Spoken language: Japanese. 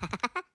Ha ha ha.